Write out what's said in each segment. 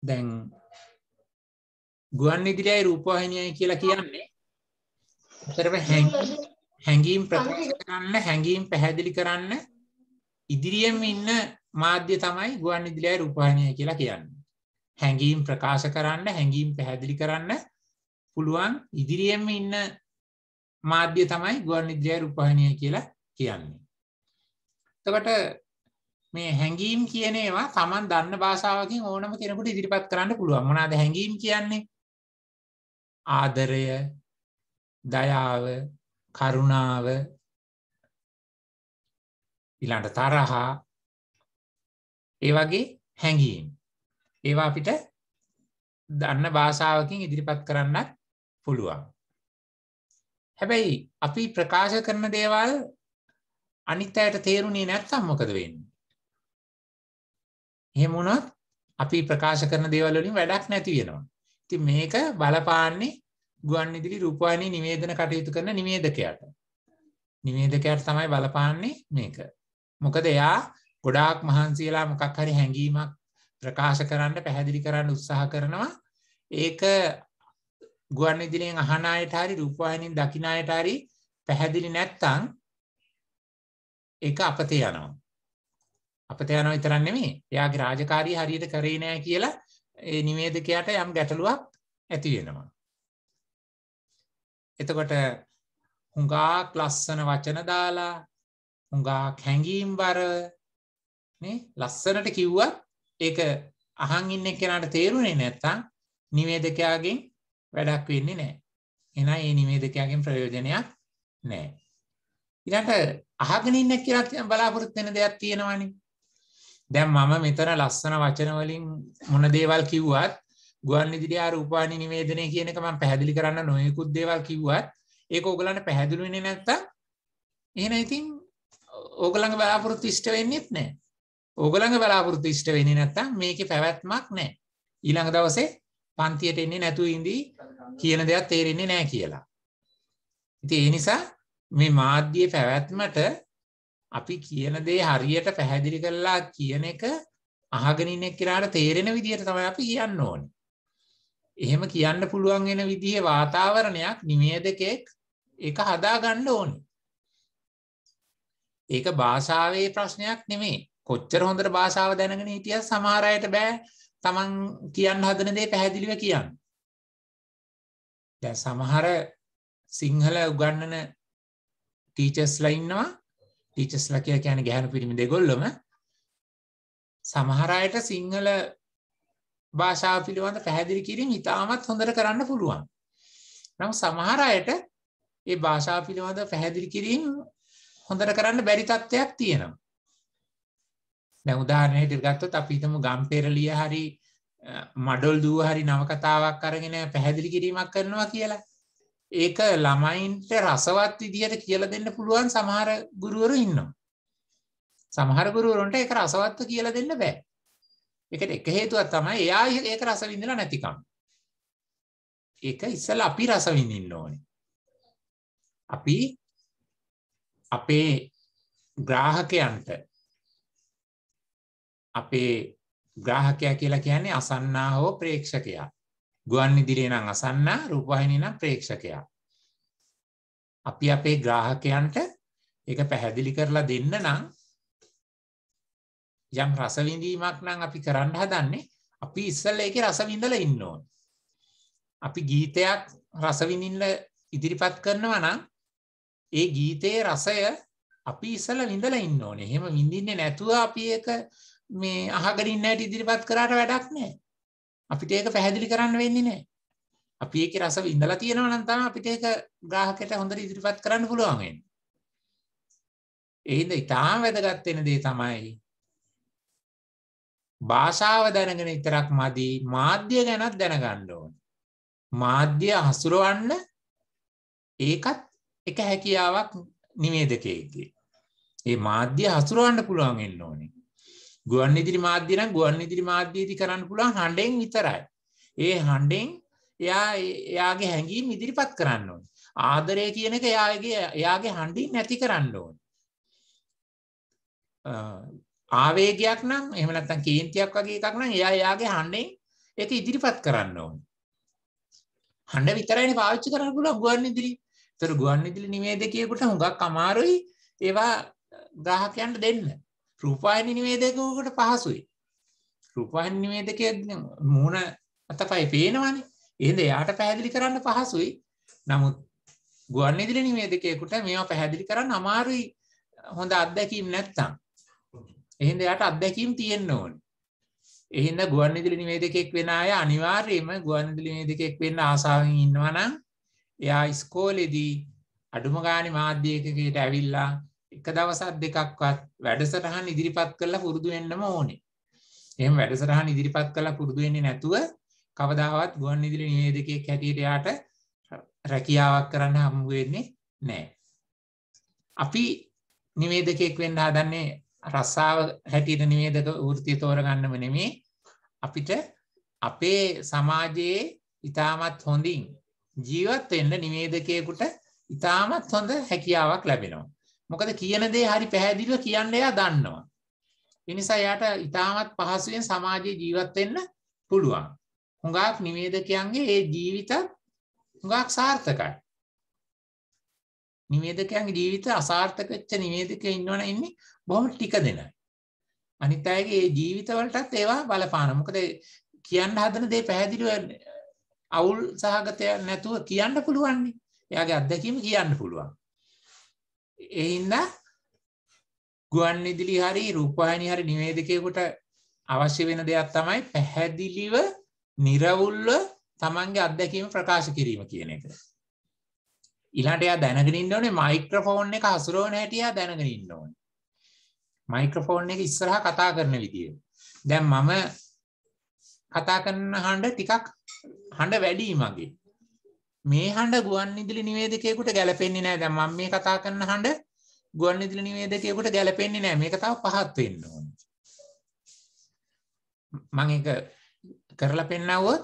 දැන් ගුවන් විදිලියයි රූපවාහිනියයි කියලා කියන්නේ අතරම හැඟීම් ප්‍රකාශ කරන්න හැඟීම් පැහැදිලි කරන්න ඉදිරියෙන් ඉන්න මාධ්‍ය තමයි ගුවන් විදිලියයි රූපවාහිනියයි කියලා කියන්නේ හැඟීම් ප්‍රකාශ කරන්න හැඟීම් පැහැදිලි කරන්න පුළුවන් ඉදිරියෙන් ඉන්න මාධ්‍ය තමයි ගුවන් විදිලියයි රූපවාහිනියයි කියලා කියන්නේ එතකොට මේ හැඟීම් කියන ඒවා Taman දන්න භාෂාවකින් ඕනම කෙනෙකුට ඉදිරිපත් කරන්න පුළුවන්. මොනවාද හැඟීම් කියන්නේ? ආදරය, දයාව, කරුණාව, ඊළඟ තරහ ඒ වගේ හැඟීම්. ඒවා අපිට දන්න භාෂාවකින් ඉදිරිපත් කරන්නත් පුළුවන්. හැබැයි අපි ප්‍රකාශ කරන දේවල් අනිත් අයට තේරුණේ නැත්නම් මොකද වෙන්නේ? එහෙම වුණොත් අපි ප්‍රකාශ කරන දේවල් වලින් වැඩක් නැති වෙනවා. ඉතින් මේක බලපාන්නේ ගුවන් විදුලි රූපවාහිනී නිවේදන කටයුතු කරන නිවේදකයාට. නිවේදකයාට තමයි බලපාන්නේ මේක. මොකද එයා ගොඩාක් මහන්සියලා මොකක් හරි හැඟීමක් ප්‍රකාශ කරන්න පැහැදිලි කරන්න උත්සාහ කරනවා. ඒක ගුවන් විදුලියෙන් අහන අයට හරි රූපවාහිනියෙන් දකින අයට හරි පැහැදිලි නැත්තම් ඒක අපතේ යනවා. අපත යනෝ විතරක් නෙමෙයි එයාගේ රාජකාරී හරියට කරේ නෑ කියලා ඒ නිවේදකයාට යම් ගැටලුවක් ඇති වෙනවා. එතකොට හුඟාක් ලස්සන වචන දාලා හුඟාක් හැඟීම් බරව නේ ලස්සනට කිව්වත් ඒක අහන් ඉන්න කෙනාට තේරුනේ නැත්තම් නිවේදකයාගෙන් වැඩක් වෙන්නේ නැහැ. එහෙනම් ඒ නිවේදකයාගෙන් ප්‍රයෝජනයක් නැහැ. ඊළඟට අහගෙන ඉන්න කියලා බලාපොරොත්තු වෙන දෙයක් තියෙනවනේ. දැන් මම මෙතන ලස්සන වචන වලින් මොන දේවල් කිව්වත් ගුවන් විදුලිය රූපවාහිනී නිවේදනය කියන එක මම පැහැදිලි කරන්න නොයෙකුත් දේවල් කිව්වත් ඒක ඕගලන්ට පැහැදිලි වෙන්නේ නැත්තම් එහෙනම් ඉතින් ඕගලන්ගේ බලාපොරොත්තු ඉෂ්ට වෙන්නේත් නැහැ. ඕගලන්ගේ බලාපොරොත්තු ඉෂ්ට වෙන්නේ නැත්තම් මේකේ පැවැත්මක් නැහැ. ඊළඟ දවසේ පන්තියට එන්නේ නැතුව ඉඳී කියන දෙයක් තේරෙන්නේ නැහැ කියලා. ඉතින් ඒ නිසා මේ මාධ්‍යයේ පැවැත්මට අපි කියන දේ හරියට පැහැදිලි කරලා කියන එක අහගෙන ඉන්න එක්කලාට තේරෙන විදිහට තමයි අපි කියන්න ඕනේ. එහෙම කියන්න පුළුවන් වෙන විදිහේ වාතාවරණයක් නිමේදකෙක් ඒක හදාගන්න ඕනේ. ඒක භාෂාවේ ප්‍රශ්නයක් නෙමෙයි. කොච්චර හොඳට භාෂාව දැනගෙන හිටියත් සමහර අයට බෑ තමන් කියන්න හදන දේ පැහැදිලිව කියන්න. දැන් සමහර සිංහල උගන්නන ටීචර්ස්ලා ඉන්නවා ටීචස්ලා කියලා කියන්නේ ගැහණු පිරිමි දෙගොල්ලොම සමහර අයට සිංහල භාෂාව පිළිබඳ පැහැදිලි කිරීම ඉතාමත් හොඳට කරන්න පුළුවන්. නම් සමහර අයට ඒ භාෂාව පිළිබඳ පැහැදිලි කිරීම හොඳට කරන්න බැරි තත්ත්වයක් තියෙනවා. දැන් උදාහරණයක් ගත්තොත් අපි හිතමු ගම්පෙරළිය හරි මඩොල් දුව හරි නවකතාවක් අරගෙන පැහැදිලි කිරීමක් කරනවා කියලා. ඒක ළමයින්ට රසවත් විදිහට කියලා දෙන්න පුළුවන් සමහර ගුරුවරු ඉන්නවා. සමහර ගුරුවරුන්ට ඒක රසවත්ව කියලා දෙන්න බෑ. ඒකට එක හේතුවක් තමයි එයා ඒක රස විඳිලා නැතිකම. ඒක ඉස්සලා අපි රස විඳින්න ඕනේ. අපි අපේ ග්‍රාහකයන්ට අපේ ග්‍රාහකයා කියලා කියන්නේ අසන්නා හෝ ප්‍රේක්ෂකයා. ගුවන් ඉදිරියේ නම් අසන්නා රූපවාහිනිය නම් ප්‍රේක්ෂකයා. අපි අපේ ග්‍රාහකයන්ට ඒක පැහැදිලි කරලා දෙන්න නම් යම් රස විඳීමක් නම් අපි කරන්න හදන්නේ අපි ඉස්සෙල්ලා ඒකේ රස විඳලා ඉන්න ඕනේ. අපි ගීතයක් රස විඳින්න ඉදිරිපත් කරනවා නම් ඒ ගීතයේ රසය අපි ඉස්සෙල්ලා විඳලා ඉන්න ඕනේ. එහෙම විඳින්නේ නැතුව අපි ඒක මේ අහගෙන ඉන්න හැටි ඉදිරිපත් කරාට වැඩක් නැහැ. අපිට ඒක පැහැදිලි කරන්න වෙන්නේ නැහැ. අපි ඒකේ රස විඳලා තියෙනවා නම් තමයි අපිට ඒක ග්‍රාහකයට හොඳට ඉදිරිපත් කරන්න පුළුවන් වෙන්නේ. ඒ හින්දා ඊටාම වැදගත් වෙන දේ තමයි භාෂාව දැනගෙන විතරක් මදි මාධ්‍ය ගැනත් දැනගන්න ඕන. මාධ්‍ය හසුරවන්න ඒකත් එක හැකියාවක් නිවේදකයේගේ. ඒ මාධ්‍ය හසුරවන්න පුළුවන් වෙන්න ඕනේ. ගුවන් ඉදිරි මාධ්‍ය නම් ගුවන් ඉදිරි මාධ්‍යයේදී කරන්න පුළුවන් හඬෙන් විතරයි. ඒ හඬෙන් එයා එයාගේ හැඟීම් ඉදිරිපත් කරන්න ඕනේ. ආදරය කියන එක එයාගේ එයාගේ හඬින් නැති කරන්න ඕනේ. ආවේගයක් නම් එහෙම නැත්නම් කේන්තියක් වගේ එකක් නම් එයා එයාගේ හඬෙන් ඒක ඉදිරිපත් කරන්න ඕනේ. හඬ විතරයිනේ පාවිච්චි කරන්න පුළුවන් ගුවන් ඉදිරි. ඒතර ගුවන් ඉදිරි නිවේදකයෙකුට හුඟක් අමාරුයි ඒවා ග්‍රාහකයන්ට දෙන්න. රූපායන නිවේදකකට පහසුයි. රූපායන නිවේදකය මූණ අතපයි පේනවනේ. එහෙනම් එයාට පැහැදිලි කරන්න පහසුයි. නමුත් ගුවන් විදුලි නිවේදකයෙකුට මේවා පැහැදිලි කරන්න අමාරුයි. හොඳ අත්දැකීම් නැත්තම්. එහෙනම් එයාට අත්දැකීම් තියෙන්න ඕනේ. එහෙනම් ගුවන් විදුලි නිවේදකයෙක් වෙන අය අනිවාර්යයෙන්ම ගුවන් විදුලි නිවේදකයෙක් වෙන්න ආසාවෙන් ඉන්නවා නම් එයා ඉස්කෝලේදී අඩුම ගානේ මාධ්‍යයකකට ඇවිල්ලා එක දවසත් දෙකක්වත් වැඩසටහන් ඉදිරිපත් කරලා පුරුදු වෙන්නම ඕනේ එහම වැඩසටහන් ඉදිරිපත් කලා පුරුදුවෙන්නේ නැතුව කවදාවත් ගුවන් ඉදිරි නියේදකයක් හැටියටයාට රැකියාවක් කරන්න හමුවෙන්නේ නෑ. අපි නිවේදකෙක් වෙන්න හදන්නේ රස්සාාව හැටියට නිවේදක ෘතිය තෝරගන්නම නෙමේ අපිට අපේ සමාජයේ ඉතාමත් හොඳින් ජීවත් එන්න නිවේදකයකුට ඉතාමත් හොඳ හැකියාවක් ලැබෙනවා. මොකද කියන දේ හරි පැහැදිලිව කියන්න එයා දන්නවා. ඒ නිසා එයාට ඉතාමත් පහසුවෙන් සමාජයේ ජීවත් වෙන්න පුළුවන්. හුඟක් නිවේදකයන්ගේ ඒ ජීවිත හුඟක් සාර්ථකයි. නිවේදකයන්ගේ ජීවිත අසාර්ථක වෙච්ච නිවේදකයෝ ඉන්නවනේ ඉන්නේ බොහොම ටික දෙනයි. අනිත් අයගේ ඒ ජීවිතවලටත් ඒවා බලපාන. මොකද කියන්න හදන දේ පැහැදිලිව අවුල් සහගතයක් නැතුව කියන්න පුළුවන්. එයාගේ අත්දැකීම කියන්න පුළුවන්. එහින්ද ගුවන් විදුලි හරි රූපවාහිනී හරි නිවේදකයෙකුට අවශ්‍ය වෙන දෙයක් තමයි පැහැදිලිව නිර්වුල්ව තමන්ගේ අත්දැකීම ප්‍රකාශ කිරීම කියන එක. ඊළඟට එයා දැනගෙන ඉන්න ඕනේ මයික්‍රොෆෝන් එක හසුරවන හැටි එයා දැනගෙන ඉන්න ඕනේ. මයික්‍රොෆෝන් එක ඉස්සරහා කතා කරන විදිය. දැන් මම කතා කරන හඬ ටිකක් හඬ වැඩි මගේ. මේ හඬ ගුවන් ඉදිලි නිවේදකයකුට ගැලපෙන්නේ නෑ දැන් මම මේ කතා කරන හඬ ගුවන් ඉදිලි නිවේදකයකුට ගැලපෙන්නේ නෑ මේක තව පහත් වෙන්න ඕනේ. මම ඒක කරලා පෙන්නවොත්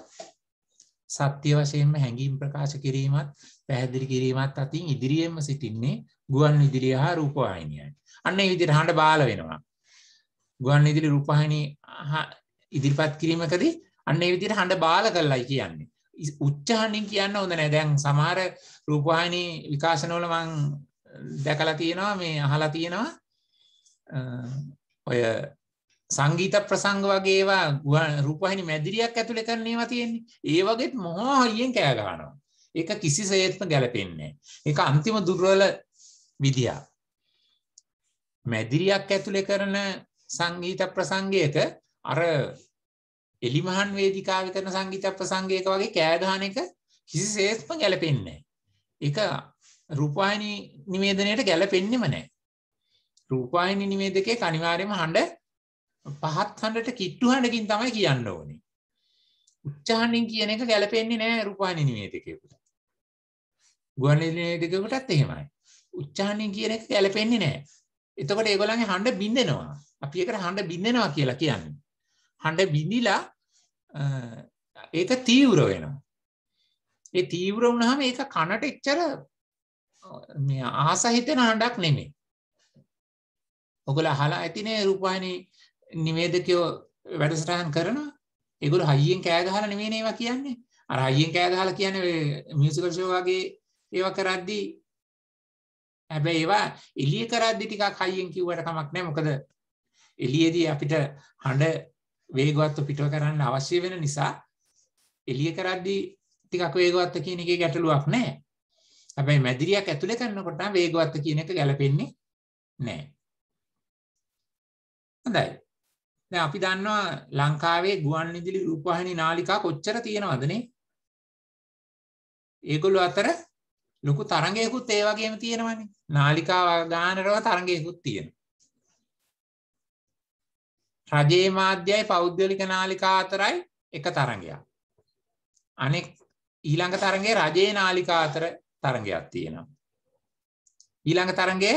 සත්‍ය වශයෙන්ම හැඟීම් ප්‍රකාශ කිරීමත් පැහැදිලි කිරීමත් අතින් ඉදිරියෙන්ම සිටින්නේ ගුවන් විදුලිය හා රූපවාහිනියයි. අන්න ඒ විදිහට හඬ බාල වෙනවා. ගුවන් විදුලි රූපවාහිනී ඉදිරිපත් කිරීමකදී අන්න ඒ විදිහට හඬ බාල කළයි කියන්නේ. උච්චාණින් කියන්න හොඳ නෑ දැන් සමහර රූපවාහිනී විකාශනවල මං දැකලා තියෙනවා මේ අහලා තියෙනවා ඔය සංගීත ප්‍රසංග වගේවා රූපහිනි මැදිරියක් ඇතුළ කරන්නේවා තියෙන්නේ ඒ වගේත් මොහෝ හයියෙන් කෑගානවා ඒක කිසි සේත්ම ගැලපෙන්නේ එක අන්තිම දුර්වල විදියා මැදිරියක් ඇතුළෙ කරන සංගීත ප්‍රසංගයක අර එලිමහන් වේදිකාවේ කරන සංගීත ප්‍රසංගයක වගේ කෑගහන එක කිසිසේත්ම ගැලපෙන්නේ ඒක රූපවාහිනී නිවේදනයට ගැලපෙන්නේම නැහැ. රූපවාහිනී නිවේදකේ අනිවාර්යයෙන්ම හඬ පහත් හඬට කිට්ටු හඬකින් තමයි කියන්න ඕනේ. උච්චාරණෙන් කියන එක ගැලපෙන්නේ නැහැ රූපවාහිනී නිවේදකේකට. ගුවන්විදුලි නිවේදකයකටත් එහෙමයි. උච්චාරණෙන් කියන එක ගැලපෙන්නේ නැහැ. එතකොට ඒගොල්ලන්ගේ හඬ බින්දෙනවා. අපි ඒකට හඬ බින්දෙනවා කියලා කියන්නේ. හඬ බිඳිලා ඒක තීව්‍ර වෙනවා. ඒ තීව්‍ර වුණාම ඒක කනට එච්චර මේ ආස හිතෙන හඬක් නෙමෙයි. ඔගොල්ලෝ අහලා ඇතිනේ රූපවාහිනී නිවේදකයෝ වැඩසටහන් කරනවා. ඒගොල්ලෝ හයියෙන් කෑ ගහලා නෙමෙයි ඒවා කියන්නේ. අර හයියෙන් කෑ ගහලා කියන්නේ මියුසිකල් ෂෝ වගේ ඒවා කරද්දී හැබැයි ඒවා එළිය කරද්දී ටිකක් හයියෙන් කිව්වට කමක් නැහැ. මොකද එළියේදී අපිට හඬ වේගවත්ව පිටව කරන්න අවශ්‍ය වෙන නිසා එළිය කරද්දී ටිකක් වේගවත්ව කියන එකේ ගැටලුවක් නැහැ. හැබැයි මැදිරියක් ඇතුලේ කරනකොට නම් වේගවත්ව කියන එක ගැලපෙන්නේ නැහැ. හොඳයි. දැන් අපි දන්නවා ලංකාවේ ගුවන්විදුලි රූපවාහිනී නාලිකා කොච්චර තියෙනවද නේ? ඒගොල්ලෝ අතර ලොකු තරඟයකුත් ඒ වගේම තියෙනවනේ. නාලිකා ගානරව තරඟයකුත් තියෙනවා. රජයේ මාධ්‍යයි පෞද්ගලික නාලිකා අතරයි එක තරගයක්. අනෙක් ඊළඟ තරගයේ රජයේ නාලිකා අතර තරගයක් තියෙනවා. ඊළඟ තරගයේ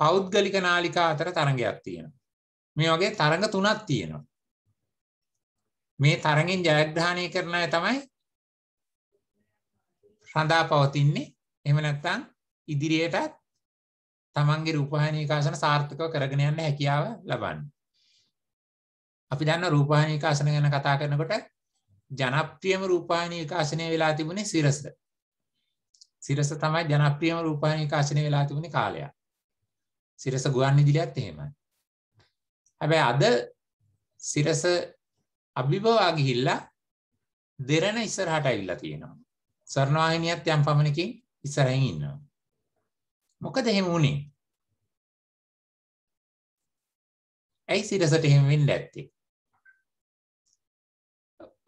පෞද්ගලික නාලිකා අතර තරගයක් තියෙනවා. මේ වගේ තරග තුනක් තියෙනවා. මේ තරගෙන් ජයග්‍රහණය කරන අය තමයි රඳා පවතින්නේ. එහෙම නැත්නම් ඉදිරියටත් තමන්ගේ රූපවාහිනී කාසන සාර්ථකව කරගෙන යන්න හැකියාව ලබන්නේ. අපි දන්න රූපාණී විකාශන ගැන කතා කරනකොට ජනප්‍රියම රූපාණී විකාශනය වෙලා තිබුණේ සිරස. සිරස තමයි ජනප්‍රියම රූපාණී විකාශනය වෙලා තිබුණේ කාලයක්. සිරස ගුවන් විදුලියත් එහෙමයි. හැබැයි අද සිරස අභිභවා ගිහිල්ලා දෙරණ ඉස්සරහට ඇවිල්ලා තියෙනවා. ස්වර්ණවාහිනියත් යම් පමණකින් ඉස්සරහින් ඉන්නවා. මොකද එහෙම වුණේ? ඇයි සිරසට එහෙම වෙන්න ඇත්තේ?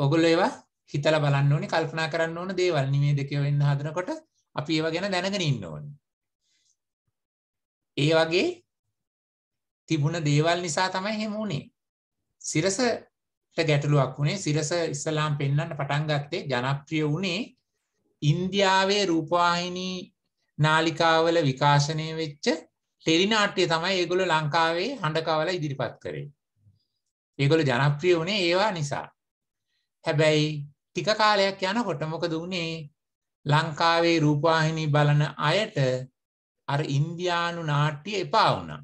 ඔගොල්ල ඒවා හිතල බලන්න ඕනි කල්පනා කරන්න ඕන දේවල් නිමේ දෙකව වෙන්න හදනකොට අපි ඒව ගැන දැනගෙන ඉන්න ඕන. ඒ වගේ තිබුණ දේවල් නිසා තමයි හෙම වුණේ. සිරසට ගැටලුවක් වුණේ සිරස ඉස්සලාම් පෙන්වන්න පටන් ගත්තේ ජනප්‍රිය වුණේ ඉන්දියාවේ රූපවාහිනී නාලිකාවල විකාශනය වෙච්ච ටෙලිනාට්‍යය තමයි ඒගොල්ලෝ ලංකාවේ හඬ කවලා ඉදිරිපත් කරේ. ඒගොල්ලෝ ජනප්‍රිය වුණේ ඒවා නිසා. හැබැයි ටික කාලයක් යනකොට මොකද වුණේ ලංකාවේ රූපවාහිනී බලන අයට අර ඉන්දියානු නාට්‍ය එපා වුණා.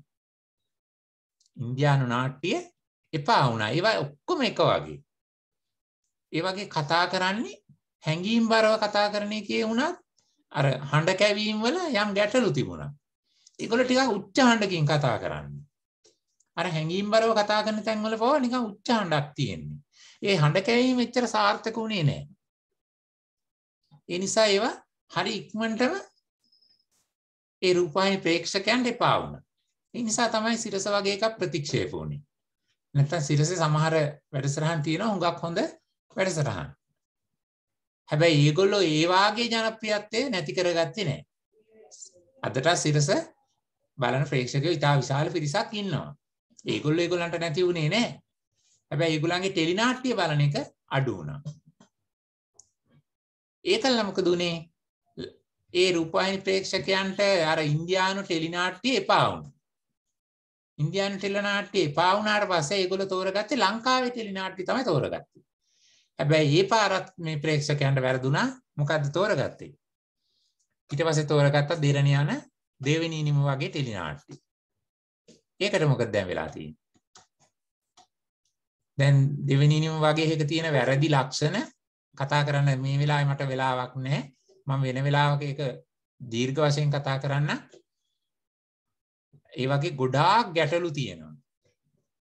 ඉන්දියානු නාට්‍ය එපා වුණා. ඒවා ඔක්කොම එක වගේ. ඒ වගේ කතා කරන්නේ හැඟීම් බරව කතා කරන්නේ කියේ වුණත් අර හඬ කැවීම් වල යම් ගැටලු තිබුණා. ඒගොල්ලෝ ටිකක් උච්ච හඬකින් කතා කරන්නේ. අර හැඟීම් බරව කතා කරන තැන් වල පවා නිකන් උච්ච හඬක් තියෙන්නේ. ඒ හඬ කැවීම එච්චර සාර්ථක වුණේ නෑ. ඒ නිසා ඒවා හරි ඉක්මනටම ඒ රූපවාහිනී ප්‍රේක්ෂකයන්ට එපා වුණා. ඒ නිසා තමයි සිරස වගේ එකක් ප්‍රතික්ෂේප වුණේ. නැත්තම් සිරසේ සමහර වැඩසටහන් තියෙනවා හුඟක් හොඳ වැඩසටහන්. හැබැයි ඒගොල්ලෝ ඒ වාගේ ජනප්‍රියත්වය නැති කරගත්තේ නෑ. අදට සිරස බලන ප්‍රේක්ෂකයෝ ඉතා විශාල පිරිසක් ඉන්නවා. ඒගොල්ලෝ ඒගොල්ලන්ට නැති වුණේ නෑ. හැබැයි ඒගොල්ලන්ගේ ටෙලි නාට්‍ය බලන එක අඩු වුණා. ඒකල්ල මොකද උනේ? ඒ රූපවාහිනී ප්‍රේක්ෂකයන්ට අර ඉන්දියානු ටෙලි නාට්‍ය එපා වුණා. ඉන්දියානු ටෙලි නාට්‍ය එපා වුණාට පස්සේ ඒගොල්ලෝ තෝරගත්තේ ලංකාවේ ටෙලි නාට්‍ය තමයි තෝරගත්තේ. හැබැයි ඒ පාරත් මේ ප්‍රේක්ෂකයන්ට වැරදුනා. මොකද්ද තෝරගත්තේ? ඊට පස්සේ තෝරගත්ත දෙරණ යන දෙවෙනි නිම වගේ ටෙලි නාට්‍ය. ඒකට මොකද දැන් වෙලා තියෙන්නේ? දැන් දෙවෙනිනිම වගේ එක තියෙන වැරදි ලක්ෂණ කතා කරන්න මේ වෙලා මට වෙලාවක් නෑ මම වෙන වෙලාවක එක දීර්ඝ වශයෙන් කතා කරන්න ඒ වගේ ගොඩාක් ගැටලු තියෙනවා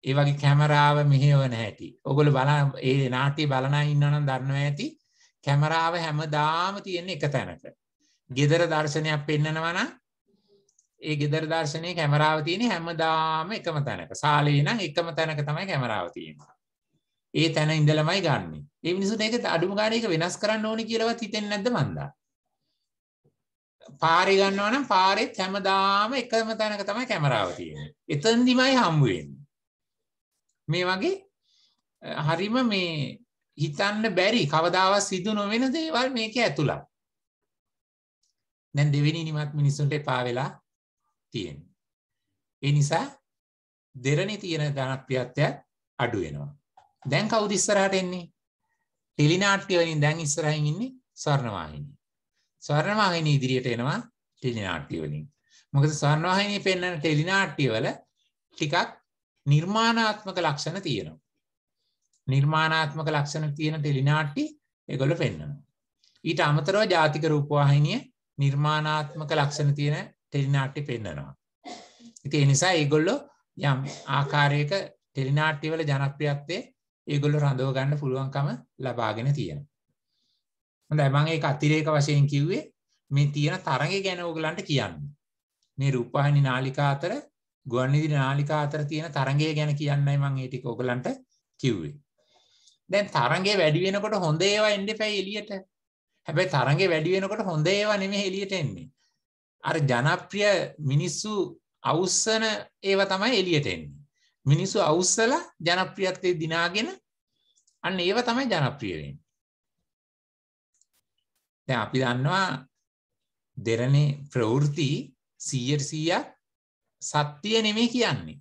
ඒ වගේ කැමරාව මෙහෙවන හැටි ඔගොල බල ඒ නාටි බලන ඉන්නනම් දන්නව ඇති කැමරාව හැමදාම තියෙන්නේ එක තැනට ගෙදර දර්ශනයක් පෙන්නනවන ඒ ගෙදර දර්ශනය කැමරාව තියෙන හැමදාම එකම තැනක සාලේ නම් එකම තැනක තමයි කැමරාව තියෙනවා ඒ තැන ඉඳලමයි ගන්නෙ. ඒ මිනිසුන්ට ඒක අඩුම ගානේ ඒක වෙනස් කරන්න ඕනේ කියලාවත් හිතෙන්නේ නැද්ද මන්දා? පාරේ ගන්නවා නම් පාරෙත් හැමදාම එකම තැනක තමයි කැමරාව තියෙන්නේ. එතනදිමයි හම්බ වෙන්නේ. මේ වගේ හරිම මේ හිතන්න බැරි කවදාවත් සිදු නොවන දේවල් මේකේ ඇතුළත්. දැන් දෙවෙනි නිමත් මිනිසුන්ට එපා වෙලා තියෙන්නේ. ඒ නිසා දෙරණේ තියෙන ධනප්‍රියත්වය අඩු වෙනවා. දැන් කවුද ඉස්සරහට එන්නේ? ටෙලිනාට්‍ය වලින් දැන් ඉස්සරහින් ඉන්නේ ස්වර්ණවාහිනී. ස්වර්ණවාහිනී ඉදිරියට එනවා ටෙලිනාට්‍ය වලින්. මොකද ස්වර්ණවාහිනී පෙන්වන ටෙලිනාට්‍ය වල ටිකක් නිර්මාණාත්මක ලක්ෂණ තියෙනවා. නිර්මාණාත්මක ලක්ෂණ තියෙන ටෙලිනාට්‍ය ඒගොල්ලෝ පෙන්වනවා. ඊට අමතරව ජාතික රූපවාහිනිය නිර්මාණාත්මක ලක්ෂණ තියෙන ටෙලිනාට්‍ය පෙන්වනවා. ඉතින් ඒ නිසා ඒගොල්ලෝ යම් ආකාරයක ටෙලිනාට්‍ය වල ජනප්‍රියත්වයේ ඒගොල්ලෝ රඳව ගන්න පුළුවන්කම ලබාගෙන තියෙනවා. හොඳයි මම ඒක අතිරේක වශයෙන් කිව්වේ මේ තියෙන තරඟය ගැන ඕගලන්ට කියන්න. මේ රූපවාහිනී නාලිකා අතර ගුවන්විදුලි නාලිකා අතර තියෙන තරඟය ගැන කියන්නයි මම ඒ ටික ඕගලන්ට කිව්වේ. දැන් තරඟය වැඩි වෙනකොට හොඳ ඒවා එන්න එපැයි එළියට. හැබැයි තරඟය වැඩි වෙනකොට හොඳ ඒවා නෙමෙයි එළියට එන්නේ. අර ජනප්‍රිය මිනිස්සු අවුස්සන ඒවා තමයි එළියට එන්නේ. මිනිස්සු අවුස්සලා ජනප්‍රියත්වයේ දිනාගෙන අන්න ඒව තමයි ජනප්‍රිය වෙන්නේ. දැන් අපි දන්නවා දෙරණේ ප්‍රවෘත්ති 100% සත්‍ය නෙමෙයි කියන්නේ.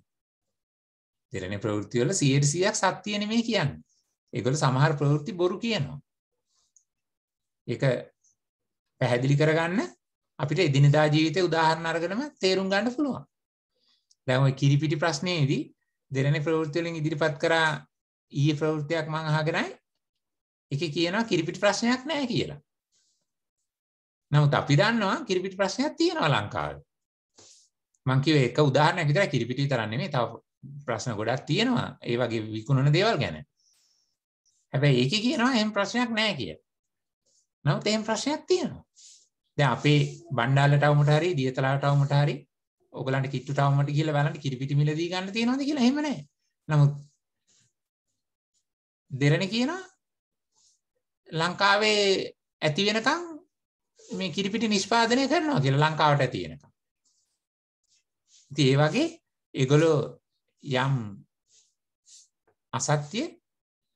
දෙරණේ ප්‍රවෘත්ති වල 100% සත්‍ය නෙමෙයි කියන්නේ. ඒගොල්ල සමහර ප්‍රවෘත්ති බොරු කියනවා. ඒක පැහැදිලි කරගන්න අපිට එදිනදා ජීවිතේ උදාහරණ අරගෙනම තේරුම් ගන්න පුළුවන්. දැන් ওই කිරිපිටි ප්‍රශ්නේදී දෙරණ ප්‍රවෘතිවලින් ඉදිරිපත් කරා ඊ ප්‍රවෘතියක් මං අහගෙනයි එක කියනවා කිරිපිටි ප්‍රශ්නයක් නෑ කියලා නමුත් අපි දන්නවා කිරිපිටි ප්‍රශ්නයක් තියෙනවා ලංකාව මංකිව එක උදාහරණයක් විතර කිරිපිටි තරන්නේ තව ප්‍රශ්න ගොඩක් තියෙනවා ඒ වගේ විකුණන දේවල් ගැන හැබැයි ඒක කියනවා එහම ප්‍රශ්නයක් නෑ කිය නමුත් එහෙම ප්‍රශ්නයක් තියෙනවා දැන් අපේ බණ්ඩාලටවමට හරි දියතලාටවමට හරි ඔගලන්ට කිට්ටු ටවුමට කියලා බලන්න කිරිපිටි මිල දී ගන්න තියෙනවද කියලා එහෙම නැහැ. නමුත් දෙරණ කියනවා ලංකාවේ ඇති වෙනකන් මේ කිරිපිටි නිෂ්පාදනය කරනවා කියලා ලංකාවට ඇති වෙනකන්. ඉතින් ඒ වගේ ඒගොල්ලෝ යම් අසත්‍ය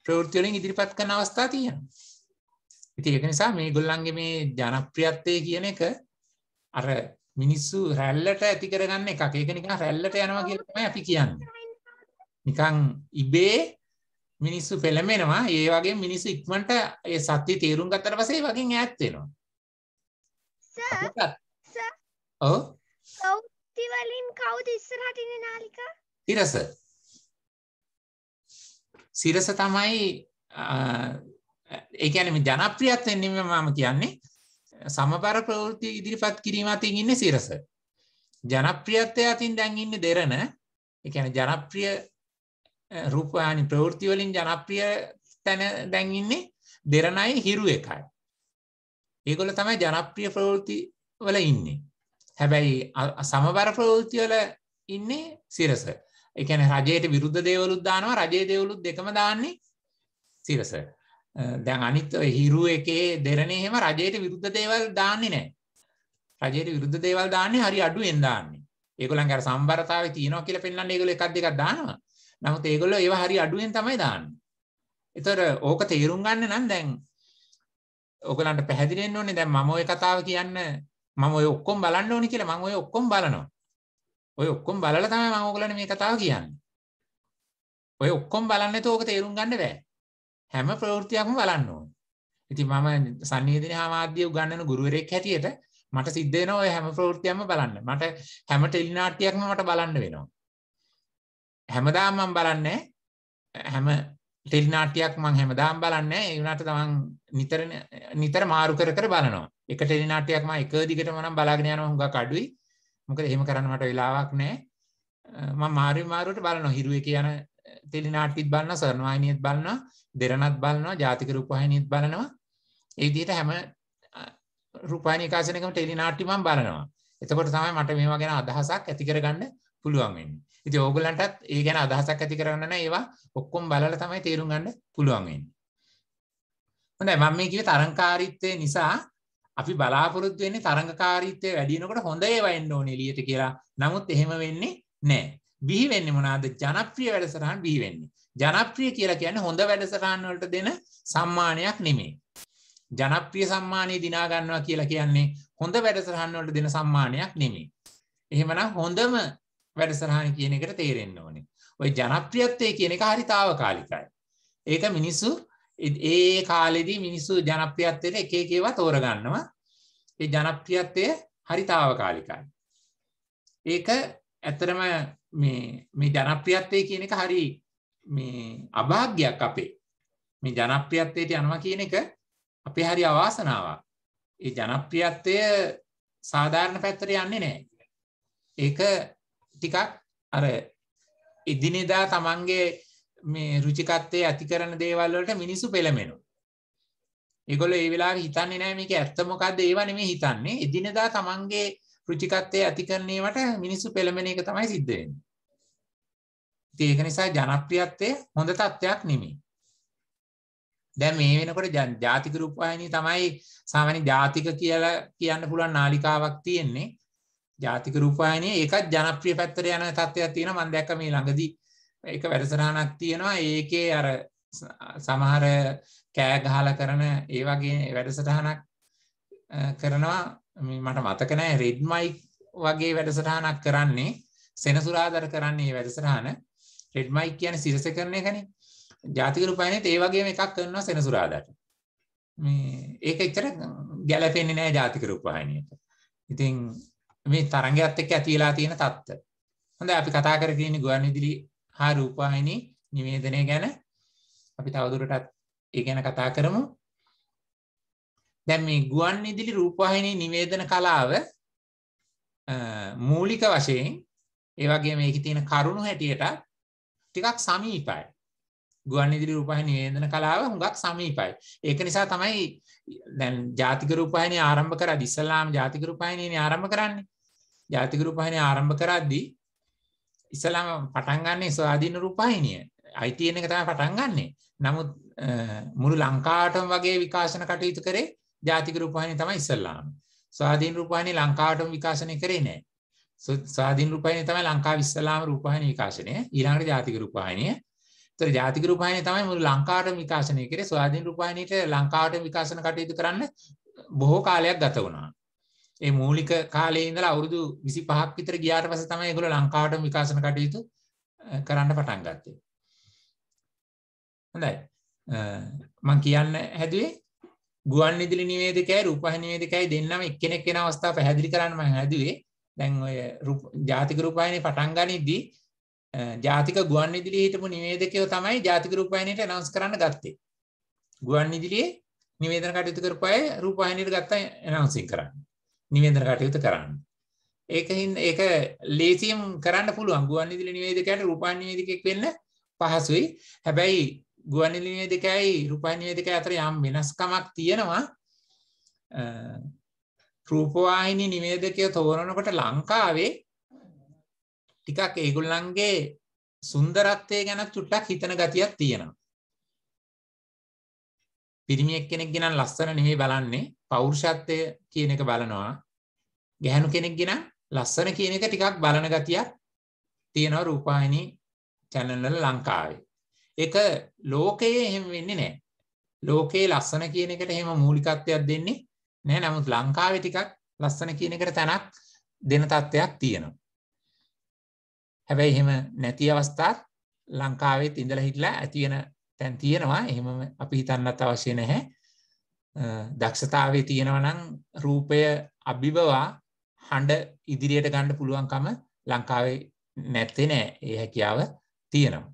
ප්‍රවෘත්ති වලින් ඉදිරිපත් කරන අවස්ථා තියෙනවා. ඉතින් ඒක නිසා මේගොල්ලන්ගේ මේ ජනප්‍රියත්වය කියන එක අර මිනිස්සු රැල්ලට ඇති කරගන්න එකක් ඒක නිකන් රැල්ලට යනවා කියලා තමයි අපි කියන්නේ. නිකන් ඉබේ මිනිස්සු පෙළඹෙනවා. ඒ වගේ මිනිස්සු ඉක්මනට ඒ සත්‍ය තේරුම් ගත්තට පස්සේ වගේ ඈත් වෙනවා. සර් සර් ඔව් සෞත්ති වලින් කවුද ඉස්සරහට ඉන්නේ නාලිකා? ඉරස. සිරස තමයි ඒ කියන්නේ මේ ජනප්‍රියත්වෙන් නෙමෙයි මම කියන්නේ සමබර ප්‍රවෘති ඉදිරිපත් කිරීම අතින් ඉන්න සිරස. ජනප්‍රියත්වය අතින් දැන්ඉන්න දෙරන එකන ජනප්‍රිය රූපයානි ප්‍රවෘතිවලින් ජනප්‍රිය තැන දැන්ඉන්නේ දෙරණයි හිරු එකයි. ඒගොල තමයි ජනප්‍රිය ප්‍රවෘති වල ඉන්නේ. හැබැයි සමබර ප්‍රවෘතිවල ඉන්නේ සිරස. එකන රජයට විරුද්ධ දේවලුත් දානවා රජය දේවලුත් දෙකම දාන්නේ සිරසට. දැන් අනිත් හිරු එකේ දෙරණේම රජයට විරුද්ධ දේවල් දාන්නේ නැහැ රජයට විරුද්ධ දේවල් දාන්නේ හරි අඩුවෙන් දාන්නේ ඒගොල්ලන්ගේ අර සම්බරතාවය තියෙනවා කියලා පෙන්වන්න ඒගොල්ලෝ එකක් දෙකක් දානවා නමුත් ඒගොල්ලෝ ඒවා හරි අඩුවෙන් තමයි දාන්නේ ඒතර ඕක තේරුම් ගන්න නම් දැන් ඔයගලන්ට පැහැදිලි වෙන්න ඕනේ දැන් මම ওই කතාව කියන්න මම ඔය ඔක්කොම බලන්න ඕනේ කියලා මම ඔය ඔක්කොම බලනවා ඔය ඔක්කොම බලලා තමයි මම ඔයගලන්ට මේ කතාව කියන්නේ ඔය ඔක්කොම බලන්නේ නැතුව ඕක තේරුම් ගන්න බෑ හැම ප්‍රවෘතියක්ම බලන්න ඕන. ඉතින් මම සංවේදනය ආමාද්‍ය උගන්වන ගුරුවරයෙක් හැටියට මට සිද්ධ වෙනවා ඔය හැම ප්‍රවෘත්තියක්ම බලන්න. මට හැම ටෙලිනාට්‍යයක්ම මට බලන්න වෙනවා. හැමදාම මම බලන්නේ හැම ටෙලිනාට්‍යයක් මම හැමදාම බලන්නේ ඒ වුණාට තමන් නිතර නිතර මාරු කර කර බලනවා. එක ටෙලිනාට්‍යයක් මම එක දිගටම නම් බලාගෙන යනවා හුඟක් අඩුයි. මොකද එහෙම කරන්න මට වෙලාවක් නැහැ. මම මාරු මාරුවට බලනවා. හිරු එකේ යන ටෙලිනාට්‍යෙත් බලනවා, සර්ණවාහිනියෙත් බලනවා. දෙරණත් බලනවා ජාතික රූපවාහිනියත් බලනවා ඒ විදිහට හැම රූපවාහිනී කාසනයකම ටෙලි නාට්‍ය මම බලනවා එතකොට තමයි මට මේවා ගැන අදහසක් ඇති කරගන්න පුළුවන් වෙන්නේ. ඉතින් ඕගලන්ටත් ඒ ගැන අදහසක් ඇති කරගන්න නම් ඒවා ඔක්කොම බලලා තමයි තේරුම් ගන්න පුළුවන් වෙන්නේ. හොඳයි මම මේ කිව්වේ තරංකාරීත්වය නිසා අපි බලාපොරොත්තු වෙන්නේ තරංගකාරීත්වය වැඩි වෙනකොට හොඳ ඒවා එන්න ඕනේ එළියට කියලා. නමුත් එහෙම වෙන්නේ නැහැ. බිහි වෙන්නේ මොනවාද? ජනප්‍රිය වැඩසටහන් බිහි වෙන්නේ. ජනප්‍රිය කියලා කියන්නේ හොඳ වැඩසටහන් වලට දෙන සම්මානයක් නෙමෙයි. ජනප්‍රිය සම්මානය දිනා ගන්නවා කියලා කියන්නේ හොඳ වැඩසටහන් වලට දෙන සම්මානයක් නෙමෙයි. එහෙමනම් හොඳම වැඩසටහන කියන එකට තේරෙන්න ඕනේ. ওই ජනප්‍රියත්වය කියන එක හරි తాවකාලිකයි. ඒක මිනිස්සු ඒ කාලෙදී මිනිස්සු ජනප්‍රියත්වයට එක එක ඒවා තෝරගන්නවා. ඒ ජනප්‍රියත්වය හරි తాවකාලිකයි. ඒක ඇත්තරම මේ මේ ජනප්‍රියත්වය කියන එක හරි මේ අභාග්‍යයක් අපේ මේ ජනප්‍රියත්වයට යනවා කියන එක අපේ හරි අවාසනාවක්. ඒ ජනප්‍රියත්වය සාධාරණ පැත්තට යන්නේ නැහැ. ඒක ටිකක් අර එදිනෙදා තමන්ගේ මේ රුචිකත්වයේ ඇති කරන දේවල් වලට මිනිස්සු පෙළඹෙනවා. ඒගොල්ලෝ ඒ වෙලාවේ හිතන්නේ නැහැ මේක ඇත්ත මොකද්ද ඒව නෙමෙයි හිතන්නේ. එදිනෙදා තමන්ගේ රුචිකත්වයේ ඇති කරන ඒවාට මිනිස්සු පෙළඹෙන එක තමයි සිද්ධ වෙන්නේ. ඒක නිසා ජනප්‍රියත්වය හොඳ තත්ත්වයක් නෙමේ. දැන් මේ වෙනකොට ජාතික රූපවාහිනිය තමයි සාමාන්‍ය ජාතික කියලා කියන්න පුළුවන් නාලිකාවක් තියෙන්නේ. ජාතික රූපවාහිනිය ඒකත් ජනප්‍රිය පැත්තට යන තත්ත්වයක් තියෙනවා මම දැක්ක මේ ළඟදී එක වැඩසටහනක් තියෙනවා ඒකේ අර සමහර කෑ ගහලා කරන ඒ වගේ වැඩසටහනක් කරනවා මට මතක නෑ රෙඩ් මයික් වගේ වැඩසටහනක් කරන්නේ සෙනසුරාදර කරන්නේ මේ වැඩසටහන රෙඩ් මයික් කියන්නේ සිරස කරන එකනේ. ජාතික රූපයනේ ඒ වගේම එකක් කරනවා සෙනසුරාදාට. මේ ඒක එච්චර ගැළපෙන්නේ නැහැ ජාතික රූපවාහිනියට. ඉතින් මේ තරංගයත් එක්ක ඇති වෙලා තියෙන தත්ත. හොඳයි අපි කතා කරගෙන ඉන්නේ ගුවන් විදුලි හා රූපවාහිනි නිවේදනය ගැන. අපි තවදුරටත් ඒ ගැන කතා කරමු. දැන් මේ ගුවන් විදුලි රූපවාහිනී නිවේදන කලාව මූලික වශයෙන් ඒ වගේම ඒකේ තියෙන කරුණු හැටියට ටිකක් සමීපයි. ගුවන් ඉදිරි රූපවාහිනී නිවේදන කලාව හුඟක් සමීපයි. ඒක නිසා තමයි දැන් ජාතික රූපවාහිනී ආරම්භ කරද්දී ඉස්ලාම් ජාතික රූපවාහිනීනේ ආරම්භ කරන්නේ. ජාතික රූපවාහිනී ආරම්භ කරද්දී ඉස්ලාම් පටන් ගන්නේ ස්වාධීන රූපවාහිනිය. ITN එක තමයි පටන් ගන්නෙ. නමුත් මුළු ලංකාවටම වගේ විකාශන කටයුතු කරේ ජාතික රූපවාහිනිය තමයි ඉස්ලාම්. ස්වාධීන රූපවාහිනිය ලංකාවටම විකාශනය කරේ නැහැ. ස්වාධීන රූපවාහිනිය තමයි ලංකාව ඉස්සලාම රූපවාහිනී විකාශනය. ඊළඟට ජාතික රූපවාහිනිය. ඒතර ජාතික රූපවාහිනිය තමයි මුළු ලංකාවටම විකාශනය කරේ. ස්වාධීන රූපවාහිනියට ලංකාවට විකාශන කටයුතු කරන්න බොහෝ කාලයක් ගත වුණා. ඒ මූලික කාලේ ඉඳලා අවුරුදු 25ක් විතර ගියාට පස්සේ තමයි ඒගොල්ලෝ ලංකාවටම විකාශන කටයුතු කරන්න පටන් ගත්තේ. හොඳයි. මම කියන්න හැදුවේ ගුවන් විදුලි නිවේදකයයි රූපවාහිනී නිවේදකයයි දෙන්නම එක්කෙනෙක් වෙන අවස්ථාව පැහැදිලි කරන්න මම හැදුවේ. දැන් ඔය ජාතික රූපවාහිනිය පටන් ගනිද්දී ජාතික ගුවන් විදුලියේ හිටපු නිවේදකයෝ තමයි ජාතික රූපවාහිනියට ඇනවුන්ස් කරන්න ගත්තේ. ගුවන් විදුලියේ නිවේදන කටයුතු කරපු අය රූපවාහිනියට ගත්තා ඇනවුන්සින් කරන්න. නිවේදන කටයුතු කරන්න. ඒකින් ඒක ලේසියෙන් කරන්න පුළුවන්. ගුවන් විදුලි නිවේදකයාට රූපවාහිනි නිවේදකෙක් වෙන්න පහසුයි. හැබැයි ගුවන් විදුලි නිවේදකයයි රූපවාහිනි නිවේදකයා අතර යම් වෙනස්කමක් තියෙනවා. රූපවාහිනි නිවේදකය තෝරනකොට ලංකාවේ ටිකක් ඒගොල්ලන්ගේ සුන්දරත්වය ගැන චුට්ටක් හිතන ගතියක් තියෙනවා. පිරිමි එක්කෙනෙක් ගෙනම් ලස්සන නෙමෙයි බලන්නේ පෞරුෂත්වය කියන එක බලනවා. ගැහණු කෙනෙක් ගෙනම් ලස්සන කියන එක ටිකක් බලන ගතියක් තියෙනවා රූපවාහිනි channel වල ලංකාවේ. ඒක ලෝකයේ එහෙම වෙන්නේ නැහැ. ලෝකයේ ලස්සන කියන එකට එහෙම මූලිකත්වයක් දෙන්නේ නෑ නමුත් ලංකාවේ ටිකක් ලස්සන කියන එකට තැනක් දෙන තත්ත්වයක් තියෙනවා. හැබැයි එහෙම නැති අවස්ථාත් ලංකාවෙත් ඉඳලා හිටලා ඇති වෙන තැන් තියෙනවා. එහෙම අපි හිතන්නත් අවශ්‍ය නැහැ. දක්ෂතාවයේ තියෙනවා නම් රූපය අභිබවා හඬ ඉදිරියට ගන්න පුළුවන්කම ලංකාවේ නැත්තේ නෑ. ඒ හැකියාව තියෙනවා.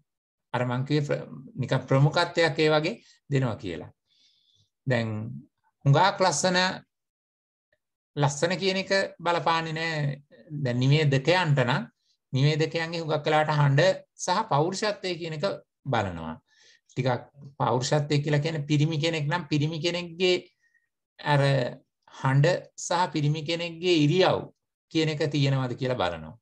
අර මං කිව්වේ නිකන් ප්‍රමුඛත්වයක් ඒ වගේ දෙනවා කියලා. දැන් හුඟාක් ලස්සන ලස්සන කියන එක බලපාන්නේ නෑ දැන් නිවේදකයන්ට නම් නිවේදකයන්ගේ හුඟක් වෙලාවට හඬ සහ පෞරුෂත්වය කියන එක බලනවා. ටිකක් පෞරුෂත්වය කියලා කියන්නේ පිරිමි කෙනෙක් නම් පිරිමි කෙනෙක්ගේ අර හඬ සහ පිරිමි කෙනෙක්ගේ ඉරියව් කියන එක තියෙනවද කියලා බලනවා.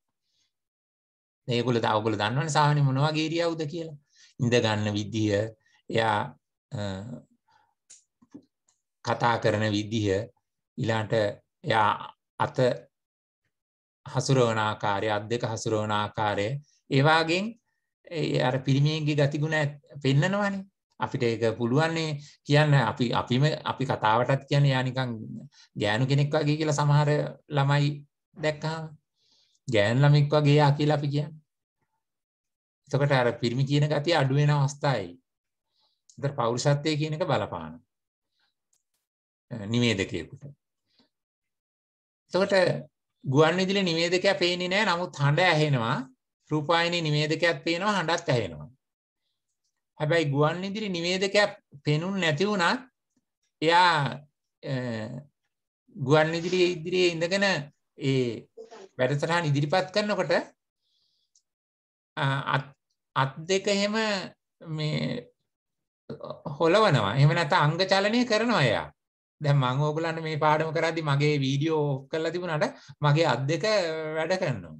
ඒගොල්ලෝ දා ඔයගොල්ලෝ දන්නවනේ සාමාන්‍ය මොන වගේ ඉරියව්ද කියලා. ඉඳ ගන්න විදිය, එයා කතා කරන විදිහ ඊළාට එයා අත හසුරවන ආකාරය අත් දෙක හසුරවන ආකාරය ඒ වාගෙන් අර පිරිමියෙක්ගේ ගතිගුණ පෙන්නනවානේ අපිට ඒක පුළුවන්නේ කියන්න අපි අපිම අපි කතාවටත් කියන්නේ යා නිකන් ගෑනු කෙනෙක් වගේ කියලා සමහර ළමයි දැක්කහම ගෑන් ළමෙක් වගේ යා කියලා අපි කියන්නේ. එතකොට අර පිරිමි කියන ගතිය අඩු වෙන අවස්ථාවයි. ඒතර පෞරුෂත්වයේ කියන එක බලපානවා. නිවේදකයකුට. තකට ගුවන් විදිල නිවේදකය පේනි නෑ නමුත් හඬ ඇහෙනවා රූපායන නිවේදකයක් පේනවා හඬත් ඇහෙනවා. හැබැයි ගුවන් ඉදිරි නිවේදකයක් පෙනුන් නැති වුණත් එයා ගුවන් ඉදිරියේ ඉදිරියේ ඉඳගෙන ඒ වැඩසටහන් ඉදිරිපත් කරනකොට අත් දෙක එහෙම මේ හොලවනවා එහෙම නැත අංග චලනය කරනවා එයා දැන් මම ඕගලන්ට මේ පාඩම කරද්දි මගේ වීඩියෝ ඔෆ් කරලා තිබුණාට මගේ අත් දෙක වැඩ කරනවා.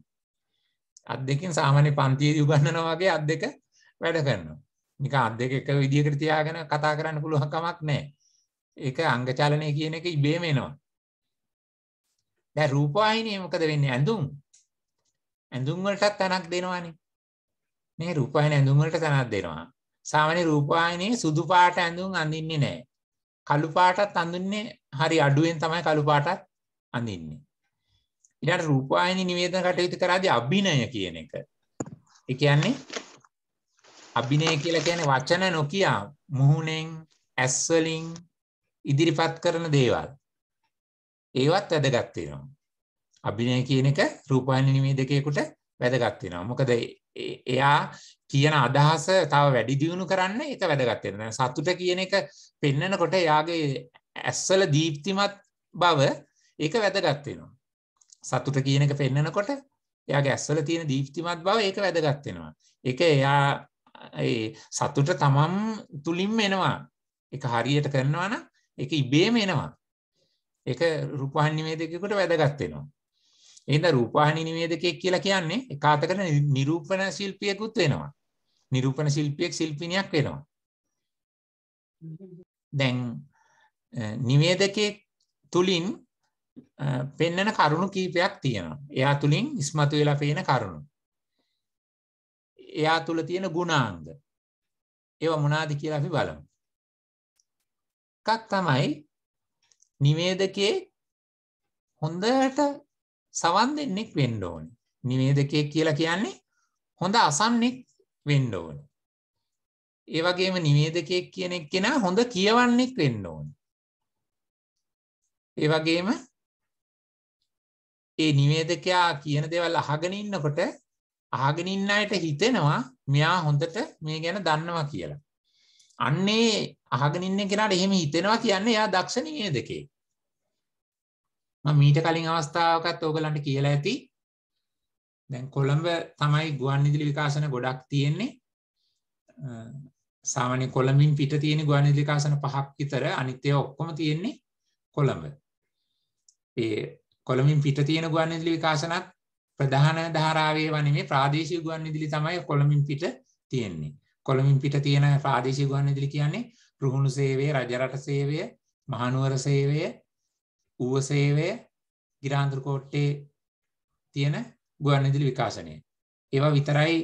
අත් දෙකෙන් සාමාන්‍ය පන්තියේදී උගන්වනවා වගේ අත් දෙක වැඩ කරනවා. නිකන් අත් දෙක එක විදියකට තියාගෙන කතා කරන්න පුළුවන් කමක් නැහැ. ඒක අංගචලනය කියන එක ඉබේම එනවා. දැන් රූපවාහිනිය මොකද වෙන්නේ? ඇඳුම්. ඇඳුම් වලටත් තනක් දෙනවානේ. මේ රූපවාහිනිය ඇඳුම් වලට තනක් දෙනවා. සාමාන්‍ය රූපවාහිනියේ සුදු පාට ඇඳුම් අඳින්නේ නැහැ. කළුපාටත් අඳුන්නේ හරි අඩුවෙන් තමයි කළුපාටත් අඳින්නේ. ඊට රූපායනි නිවේදන කටයුතු කරාදී අභිනය කියන එක. ඒ කියන්නේ අභිනය කියලා කියන්නේ වචන නොකිය මුහුණෙන් ඇස් වලින් ඉදිරිපත් කරන දේවල්. ඒවත් වැදගත් වෙනවා. අභිනය කියන එක රූපායන නිවේදකයෙකුට වැදගත් වෙනවා. මොකද එයා කියන අදහස තව වැඩි දියුණු කරන්න ඒක වැදගත් වෙනවා. සතුට කියන එක පෙන්නකොට එයාගේ ඇස්වල දීප්තිමත් බව ඒක වැදගත් වෙනවා. සතුට කියන එක පෙන්නකොට එයාගේ ඇස්වල තියෙන දීප්තිමත් බව ඒක වැදගත් වෙනවා. ඒක එයා ඒ සතුට තමම් තුලින්ම එනවා. ඒක හරියට කරනවා නම් ඒක ඉබේම එනවා. ඒක රූපවාහිනී මේදකයකට වැදගත් වෙනවා. එහෙනම් රූපවාහිනී නිවේදකයෙක් කියලා කියන්නේ එකාතකට නිරූපණ ශිල්පියෙකුත් වෙනවා. නිරූපණ ශිල්පියෙක් ශිල්පිනියක් වෙනවා. දැන් නිවේදකයෙක් තුලින් පෙන්නන කරුණු කීපයක් තියෙනවා. එයා තුලින් ඉස්මතු වෙලා පේන කරුණු. එයා තුල තියෙන ගුණාංග. ඒවා මොනවාද කියලා අපි බලමු. එකක් තමයි නිවේදකයේ හොඳට සවන් දෙන්නෙක් වෙන්න ඕනි. නිවේදකයෙක් කියලා කියන්නේ හොඳ අසන්නෙක් වෙන්න ඕනි. ඒ වගේම නිවේදකයෙක් කියන එක්කෙනා හොඳ කියවන්නෙක් වෙන්න ඕනි. ඒ වගේම ඒ නිවේදකයා කියන දේවල් අහගෙන ඉන්නකොට අහගෙන ඉන්න අයට හිතෙනවා මෙයා හොඳට මේ ගැන දන්නවා කියලා. අන්නේ අහගෙන ඉන්න කෙනාට එහෙම හිතෙනවා කියන්නේ එයා දක්ෂ නිවේදකයෙක්. මීට කලින් අවස්ථාවකත් ඕගලන්ට කියලා ඇති දැන් කොළඹ තමයි ගුවන් ඉදිලි විකාශන ගොඩක් තියෙන්නේ සාමාන්‍ය කොළමින් පිට තියෙන ගුවන් ඉදිලි විකාශන පහක් විතර අනිත්‍ය ඔක්කොම තියෙන්නේ කොළඹ ඒ කොළමින් පිට තියෙන ගුවන් ඉදිලි විකාශනත් ප්‍රධාන ධාරාවේ වනේ ප්‍රාදේශීය ගුවන් ඉදිලි තමයි කොළමින් පිට තියෙන්නේ කොළමින් පිට තියෙන ප්‍රාදේශීය ගුවන් ඉදිලි කියන්නේ රුහුණු සේවය රජරට සේවය මහනුවර සේවය ඌව සේවය ගිරාන්තරකෝට්ටේ තියෙන ගුවන්නිදිලි විකාශනය ඒවා විතරයි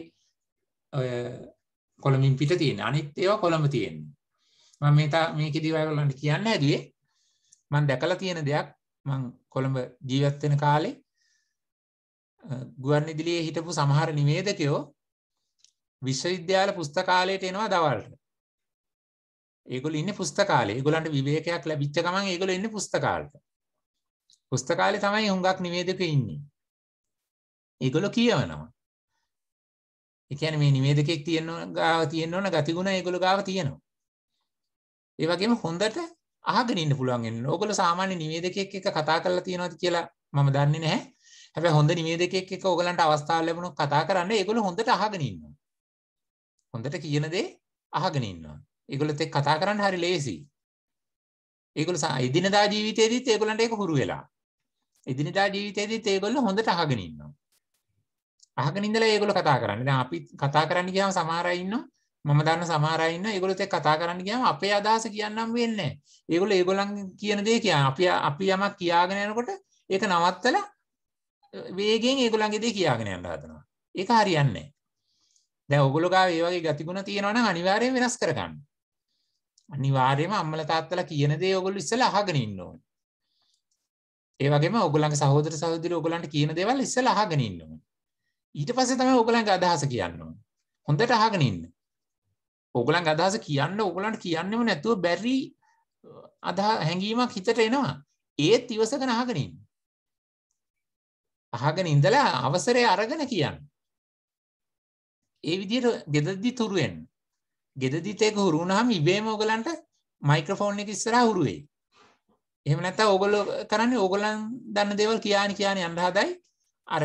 කොළමින් පිට තියෙන අනිත් ඒවා කොළඹ තියෙන්නේ මම මේතා මේක දිවයගොල්ලන්ට කියන්න ඇදුවේ මං දැකලා තියෙන දෙයක් මං කොළඹ ජීවත්වෙන කාලේ ගුවන් ඉදිලියේ හිටපු සමහර නිවේදකයෝ විශ්වවිද්‍යාල පුස්තකාලයට එනවා දවල්ට ඒගොල ඉන්න පුස්තකාලේ ගොලන්ට විවේකයක් ලැබිච්ච ගමන් ඒගොල ඉන්න පුස්තකාලට පුස්තකාලේ තමයි හුඟක් නිවේදක ඉන්නේ. ඒගොල්ලෝ කියවනවා. ඒ කියන්නේ මේ නිවේදකෙක් තියෙන්න ගාව තියෙන්න ඕන ගතිගුණ ඒගොල්ලෝ ගාව තියෙනවා. ඒ වගේම හොඳට අහගෙන ඉන්න පුළුවන් වෙනවා. ඕගොල්ලෝ සාමාන්‍ය නිවේදකෙක් එක්ක කතා කරලා තියෙනවද කියලා මම දන්නේ නැහැ. හැබැයි හොඳ නිවේදකෙක් එක්ක ඕගලන්ට අවස්ථාව ලැබුණොත් කතා කරන්න ඒගොල්ලෝ හොඳට අහගෙන ඉන්නවා. හොඳට කියන දේ අහගෙන ඉන්නවා. ඒගොල්ලොත් එක්ක කතා කරන්න හරි ලේසියි. ඒගොල්ලෝ එදිනදා ජීවිතේදීත් ඒගොල්ලන්ට ඒක හුරු වෙලා. එදිනෙදා ජීවිතයේදීත් ඒගොල්ලෝ හොඳට අහගෙන ඉන්නවා. අහගෙන ඉඳලා ඒගොල්ලෝ කතා කරන්නේ. දැන් අපි කතා කරන්න ගියාම සමහර අය ඉන්නවා මම දන්න සමහර අය ඉන්නවා ඒගොල්ලෝත් එක්ක කතා කරන්න ගියාම අපේ අදහස කියන්නම් වෙන්නේ නැහැ. ඒගොල්ලෝ ඒගොල්ලන් කියන දේ කියන අපි අපි යමක් කියාගෙන යනකොට ඒක නවත්තලා වේගෙන් ඒගොල්ලන්ගේ දේ කියාගෙන යන්න හදනවා. ඒක හරියන්නේ නැහැ. දැන් ඔයගොල්ලෝ ගාව මේ වගේ ගතිගුණ තියෙනවා නම් අනිවාර්යයෙන් වෙනස් කරගන්න. අනිවාර්යයෙන්ම අම්මලා තාත්තලා කියන දේ ඔයගොල්ලෝ ඉස්සෙල්ලා අහගෙන ඉන්න ඕනේ. ඒ වගේම ඔගලන්ගේ සහෝදර සහෝදරිය ඔගලන්ට කියන දේවල් ඉස්සෙල්ලා අහගෙන ඉන්න ඕනේ. ඊට පස්සේ තමයි ඔගලන්ගේ අදහස කියන්න ඕනේ. හොඳට අහගෙන ඉන්න. ඔගලන්ගේ අදහස කියන්න ඔගලන්ට කියන්නෙම නැතුව බැරි අදහ හැඟීමක් හිතට එනවා. ඒත් ඉවසගෙන අහගෙන ඉන්න. අහගෙන ඉඳලා අවසරය අරගෙන කියන්න. ඒ විදිහට gedadi තුරු වෙන්න. gedadi තේක හුරු වුණාම ඉබේම ඔයගලන්ට මයික්‍රොෆෝන් එක ඉස්සරහා හුරු වෙයි. එහෙම නැතා ඕගොල්ලො කරන්නේ ඕගොලන් දන්න දෙවල් කියාන කියන යන්න හදයි අර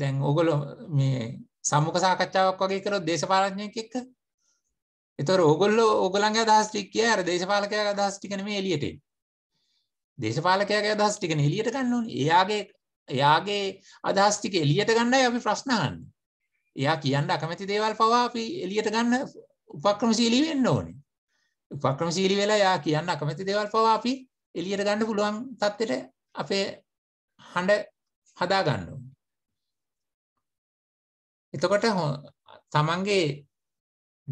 දැන් ඕගොලො මේ සම්මුක සාකච්ඡාවක් වගේ කරොත් දේශපාලඥයක් එක්ක එතොර ඕගොල්ලෝ ඕගොලන්ගේ අදහස්ටික්කය අර දේශපාලකයා අදහස්ටිකන මේ එලියට දේශපාලකයාගේ අදහස්ටිකන එලියට ගන්නුන් එයාගේ එයාගේ අදහස්ටික එලියට ගන්නයි අපි ප්‍රශ්නහන්න එයා කියන්න අකමැති දේවල් පවා අපි එලියට ගන්න උපක්‍රමශීලී වෙන්න ඕනේ උපක්‍රමශීලී වෙලා යා කියන්න අකමැති දේවල් පවා අපි එළියට ගන්න පුළුවන් තත්ත්වෙට අපේ හඬ හදා ගන්න ඕනේ. එතකොට තමන්ගේ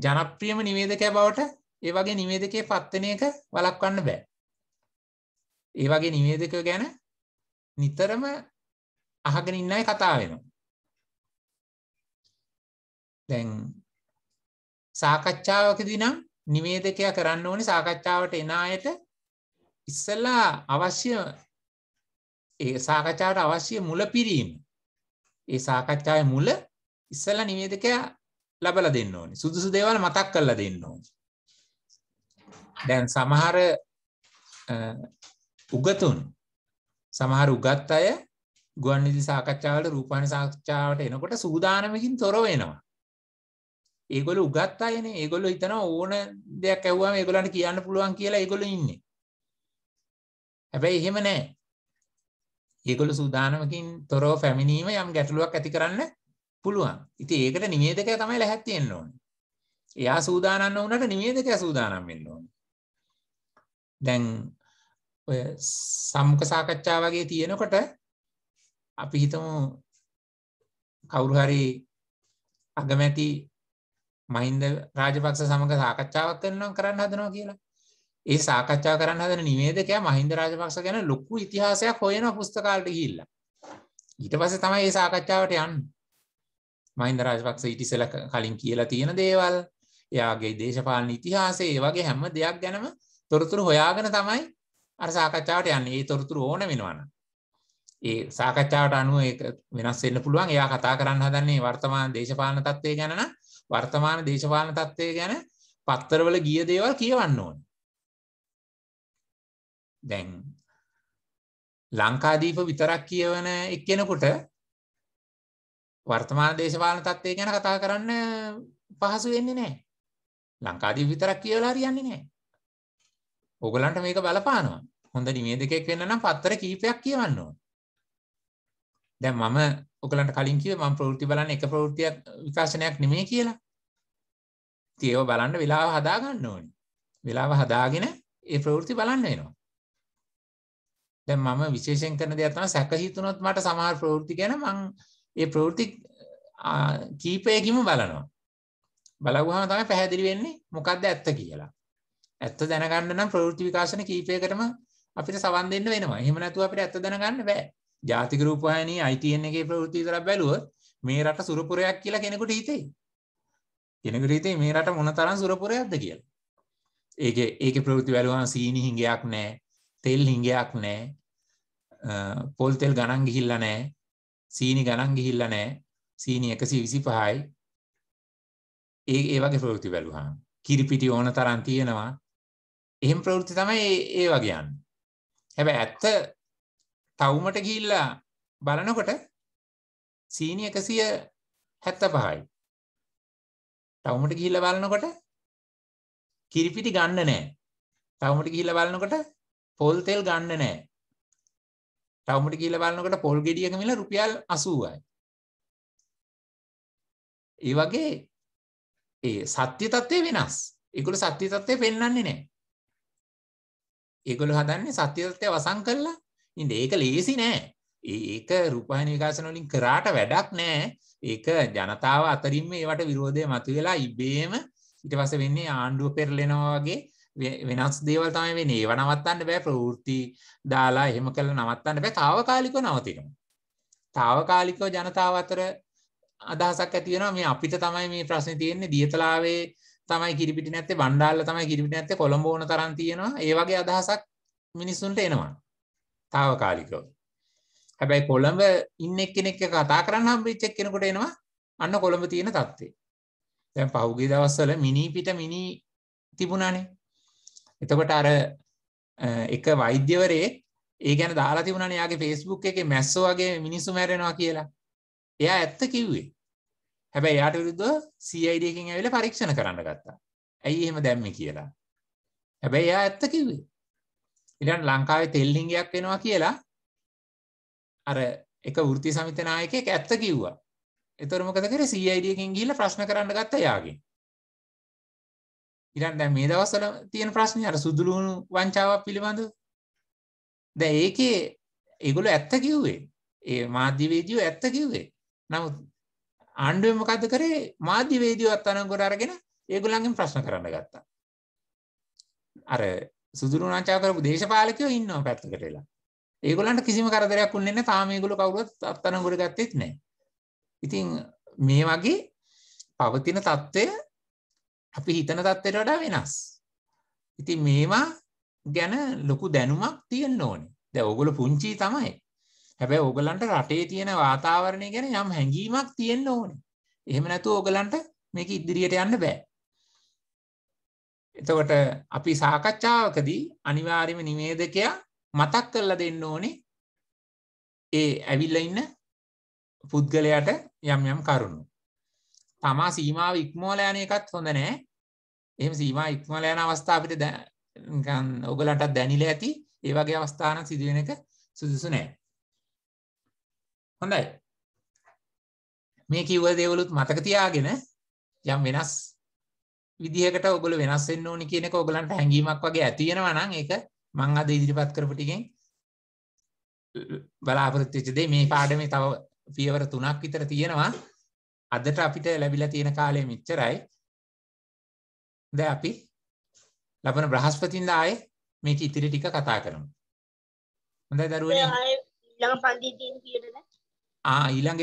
ජනප්‍රියම නිවේදකයා බවට ඒ වගේ නිවේදකයේ පත්වෙන එක වළක්වන්න බෑ. ඒ වගේ නිවේදක ගැන නිතරම අහගෙන ඉන්න අය කතා වෙනවා. දැන් සාකච්ඡාවකදී නම් නිවේදකයා කරන්න ඕනි සාකච්ඡාවට එන අයට ඉස්සල්ලා අවශ්‍ය ඒ සාකච්ඡාවට අවශ්‍ය මුල පිරීම ඒ සාකච්ඡාය මුල ඉස්සල්ල නිවේදකයා ලබල දෙන්න ඕනි සුදුසු දේවල් මතක් කරල දෙන්න ඕනි දැන් සමහර උගතුන් සමහර උගත් අය ගුවන්නිදි සාකච්ඡාවට රූපාණ සාකච්ඡාවට එනකොට සූදානමකින් තොර වෙනවා ඒගොල උගත් අයන ඒගොල්ල හිතන ඕන දෙයක් ඇව්වාම ඒගොලන්ට කියන්න පුළුවන් කියලා ඒගොල ඉන්න හැබැයි එහෙම නෑ ඒගොල සූදානමකින් තොරෝ පැමිණීම යම් ගැටලුවක් ඇති කරන්න පුළුවන් ඉති ඒකට නිමේදක තමයි ලැහැත්තියෙන් ඕන එයා සූදානන්න වනට නිමේදක සූදානම් වෙන්න ඕන දැන් ඔය සම්ක සාකච්ඡා වගේ තියෙනකොට අපි හිතමු කවුරු හරි අගමැති මහින්ද රාජපක්ෂ සමඟ සාකච්ඡාවක් කරනම් කරන්න හදනවා කියලා ඒ සාකච්ඡා කරන්න හදන නිවේදකයා මහින්ද රාජපක්ෂ ගැන ලොකු ඉතිහාසයක් හොයන පුස්තකාලට ගිල්ල ඊට පස තමයි ඒ සාකච්ඡාවට යන්න මහින්ද රාජපක්ෂ ඉටිසල කලින් කියලා තියෙන දේවල් එයාගේ දේශපාලන ඉතිහාසේ ඒ වගේ හැම දෙයක් ගැනම තොරතුරු හොයාගෙන තමයි අර සාකච්ඡාවට යන්න ඒ තොරතුරු ඕන වෙනවාන ඒ සාකච්ඡාවට අනුව වෙනස් වෙන්න පුළුවන් එයා කතා කරන්න හදන්නේ වර්තමාන දේශපාලන තත්ත්වය ගැන වර්තමාන දේශපාලන තත්ත්වය ගැන පත්තරවල ගිය දේවල් කියවන්න ඕන. දැන් ලංකාදීප විතරක් කියවන එක්කෙනකුට වර්තමාන දේශපාලන තත්ත්වය ගැන කතා කරන්න පහසු වෙන්නේ නැහැ. ලංකාදීප විතරක් කියවලා හරියන්නේ නැහැ. ඕගලන්ට මේක බලපානවා. හොඳ නිමේදකයෙක් වෙන්න නම් පත්තර කීපයක් කියවන්න ඕන. දැන් මම ඔකලන්ට කලින් කිය ම ප්‍රෘති බලන්න එක ප්‍රෘතියක් විකාශනයක් නෙමේ කියලා තියව බලන්න වෙලාව හදාගන්න ඕනි වෙලාව හදාගෙන ඒ ප්‍රවෘති බලන්න එනවා දැ මම විශේෂෙන් කරන දෙයක්තන සැකහිතුනොත් මට සමහර ප්‍රවෘති ගැන මං ඒ ප්‍රවෘති කීපයකිම බලනවා බලගහම තම පැහැදිලි වෙන්නේ මොකක්ද ඇත්ත කියලා ඇත්ත දැනගන්න නම් ප්‍රවෘති විකාශන කීපයකටම අපිට සවන් දෙන්න වෙනවා හෙම නැතුව අපට ඇත්ත දැනගන්න බෑ ජාතික රූපවාහිනී ITN එකේ ප්‍රවෘත්ති විතරක් බැලුවොත් මේ රට සුරපුරයක් කියලා කෙනෙකුට හිතෙයි. කෙනෙකුට හිතෙයි මේ රට මොන තරම් සුරපුරයක්ද කියලා. ඒකේ ඒකේ ප්‍රවෘත්ති බැලුවම සීනි හිඟයක් නැහැ, තෙල් හිඟයක් නැහැ, පොල් තෙල් ගණන් ගිහිල්ලා නැහැ, සීනි ගණන් ගිහිල්ලා නැහැ, සීනි 125යි. ඒ ඒ වගේ ප්‍රවෘත්ති බැලුවාම කිරිපිටි ඕන තරම් තියෙනවා. එහෙම ප්‍රවෘත්ති තමයි ඒ වගේ යන්නේ. හැබැයි ඇත්ත තවුමට ගිල්ලා බලනකොට සීනි එකසිය හැත්ත පහයි තවුමට ගිහිල්ල බලනකොට කිරිපිටි ගන්න නෑ තවමට ගිහිල්ල බලනකොට පොල් තෙල් ගන්න නෑ තවමට ගිහිල්ල බලනකොට පොල් ගෙඩියක මිල රුපියල් 80යි ඒ වගේ ඒ සත්‍ය తත්වේ වෙනස් ඒගොල්ලෝ සත්‍ය తත්වේ පෙන්වන්නේ නෑ ඒගොල්ලෝ හදන්නේ සත්‍ය తත්වේ වසන් කරලා ඉන්ද ඒක ලේසි නෑ ඒක රුපහණ විකාශන වලින් කරාට වැඩක් නෑ ඒක ජනතාව අතරින්ම ඒවට විරෝධය මතු වෙලා ඉබේම ඊට පස්සේ වෙන්නේ ආණ්ඩුව පෙරලෙනවා වගේ වෙනස් දේවල් තමයි වෙන්නේ ඒව නවත්තන්න බෑ ප්‍රවෘත්ති දාලා එහෙම කරලා නවත්තන්න බෑ తాවකාලිකව නවතිනවා తాවකාලිකව ජනතාව අතර අදහසක් ඇති වෙනවා මේ අපිට තමයි මේ ප්‍රශ්නේ තියෙන්නේ දියතලාවේ තමයි කිරිපිටි නැත්තේ බණ්ඩාල්ල තමයි කිරිපිටි නැත්තේ කොළඹ ඕන තරම් තියෙනවා ඒ වගේ අදහසක් මිනිස්සුන්ට එනවා తాවකාලිකව. හැබැයි කොළඹ ඉන්න එක්කෙනෙක් කතා කරන්න හම්බෙච්ච එක්කෙනෙකුට එනවා අන්න කොළඹ තියෙන தත්ත්වය. දැන් පහුගිය දවස්වල මිනි පිට මිනි තිබුණානේ. එතකොට අර එක වෛද්‍යවරේ ඒ ගැන දාලා තිබුණානේ යාගේ Facebook එකේ මැස්සෝ වගේ මිනිස්සු මැරෙනවා කියලා. එයා ඇත්ත කිව්වේ. හැබැයි යාට විරුද්ධව CID එකකින් ඇවිල්ලා පරීක්ෂණ කරන්න ගත්තා. ඇයි එහෙම දැම්මේ කියලා. හැබැයි එයා ඇත්ත කිව්වේ. ඉටන් ලංකාවේ තෙල්ලිංගයක් වෙනවා කියලා අර එක ෘති සමිතනායකෙක් ඇත්ත කිව්වා එතරමකද කර සයිඩියකින් ගිල්ල ප්‍රශ්න කරන්න ගත්ත යාගේ ඉරන් දැ මේ දවසල තියෙන ප්‍රශ්නය අර සුදුලුණු වංචාවක් පිළිබඳ දැ ඒකේ ඒගොල ඇත්ත කිව්වේ ඒ මාධ්‍යවේදියෝ ඇත්ත කිව්වේ නමුත් ආණ්ඩුවමකද කරේ මාධ්‍යවේදියෝ අත්තන ගොඩ අරගෙන ඒගොලන්ගෙන් ප්‍රශ්න කරන්න ගත්තා අර සුදුරු නාචා කරපු දේශපාලකයෝ ඉන්නවා පැත්තකට වෙලා. ඒගොල්ලන්ට කිසිම කරදරයක් උන්නේ නැහැ. තාම ඒගොල්ලෝ කවුරුවත් අත්තන ගොඩ ගත්තේත් නැහැ. ඉතින් මේ වගේ පවතින తত্ত্বය අපි හිතන తত্ত্বයට වඩා වෙනස්. ඉතින් මේවා ගැන ලොකු දැනුමක් තියෙන්න ඕනේ. දැන් ඕගොල්ලෝ පුංචි තමයි. හැබැයි ඕගොල්ලන්ට රටේ තියෙන වාතාවරණය ගැන යම් හැඟීමක් තියෙන්න ඕනේ. එහෙම නැතුව ඕගොල්ලන්ට මේක ඉදිරියට යන්න බෑ. එතකොට අපි සාකච්ඡාවකදී අනිවාර්යම නිවේදකයා මතක් කරලා දෙන්න ඕනේ ඒ ඇවිල්ල ඉන්න පුද්ගලයට යම් යම් කරුණු. තමා සීමාව ඉක්මෝල යන එකත් හොඳ නෑ එහම සීමා ඉක්මල යන අවස්ථාවට දැන් ඔගලටත් දැනිල ඇති ඒවගේ අවස්ථාන සිදුවෙන එක සුදුසු නෑ. හොඳයි මේ කිව්ව දේවලුත් මතකතියාගෙන යම් වෙනස් විදිහකට ඔගොල්ලෝ වෙනස් වෙන්න ඕනි කියන එක ඔයගලන්ට හැඟීමක් වගේ ඇති වෙනවා නම් ඒක මම අද ඉදිරිපත් කරපු ටිකෙන් බලාපොරොත්තු වෙච්ච දේ මේ පාඩමේ තව පියවර තුනක් විතර තියෙනවා අදට අපිට ලැබිලා තියෙන කාලය මෙච්චරයි දැන් අපි ලබන බ්‍රහස්පතින්දා ආයේ මේක ඉතිරි ටික කතා කරමු හොඳයි දරුවනේ ඊළඟ පන්තියෙන් කියන්නද ආ ඊළඟ